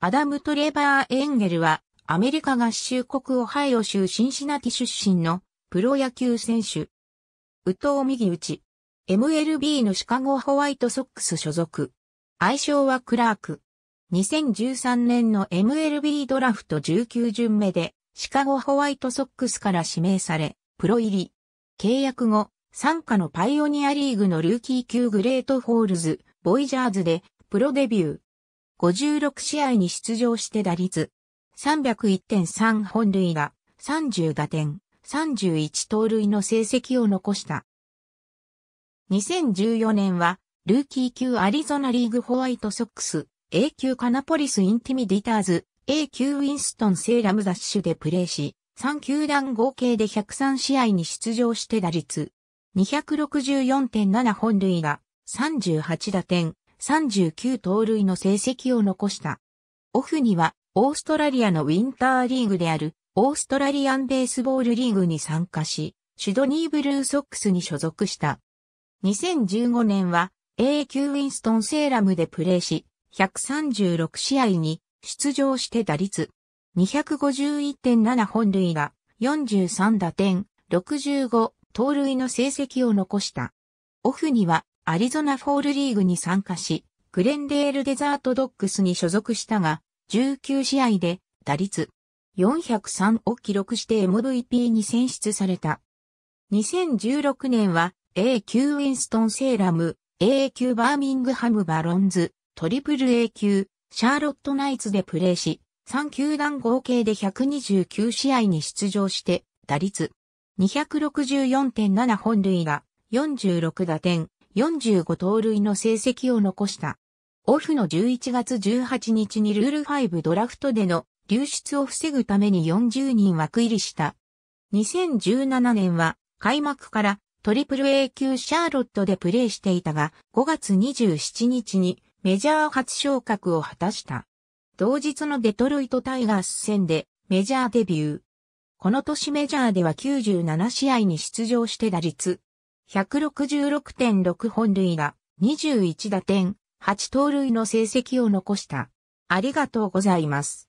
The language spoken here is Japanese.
アダム・トレバー・エンゲルは、アメリカ合衆国オハイオ州シンシナティ出身のプロ野球選手。宇藤右打ち。MLB のシカゴホワイトソックス所属。愛称はクラーク。2013年の MLB ドラフト19巡目で、シカゴホワイトソックスから指名され、プロ入り。契約後、参加のパイオニアリーグのルーキー級グレートホールズ、ボイジャーズで、プロデビュー。56試合に出場して打率301.3本塁打、30打点、31盗塁の成績を残した。2014年は、ルーキー級アリゾナリーグホワイトソックス、A 級カナポリスインティミディターズ、A 級ウィンストンセーラムザッシュでプレーし、3球団合計で103試合に出場して打率、264.7本塁打、38打点、39盗塁の成績を残した。オフには、オーストラリアのウィンターリーグである、オーストラリアンベースボールリーグに参加し、シドニーブルーソックスに所属した。2015年は A 級ウィンストンセーラムでプレーし、136試合に出場して打率251.7本塁が43打点、65盗塁の成績を残した。オフにはアリゾナフォールリーグに参加し、グレンデールデザートドッグスに所属したが、19試合で打率403を記録して MVP に選出された。2016年は A 級ウィンストン・セーラム、A 級バーミングハム・バロンズ、トリプル A 級、シャーロット・ナイツでプレーし、3球団合計で129試合に出場して、打率264.7本塁打、46打点、45盗塁の成績を残した。オフの11月18日にルール5ドラフトでの流出を防ぐために40人枠入りした。2017年は開幕からトリプル A 級シャーロットでプレーしていたが5月27日にメジャー初昇格を果たした。同日のデトロイトタイガース戦でメジャーデビュー。この年メジャーでは97試合に出場して打率166.6本塁打、21打点、8盗塁の成績を残した。ありがとうございます。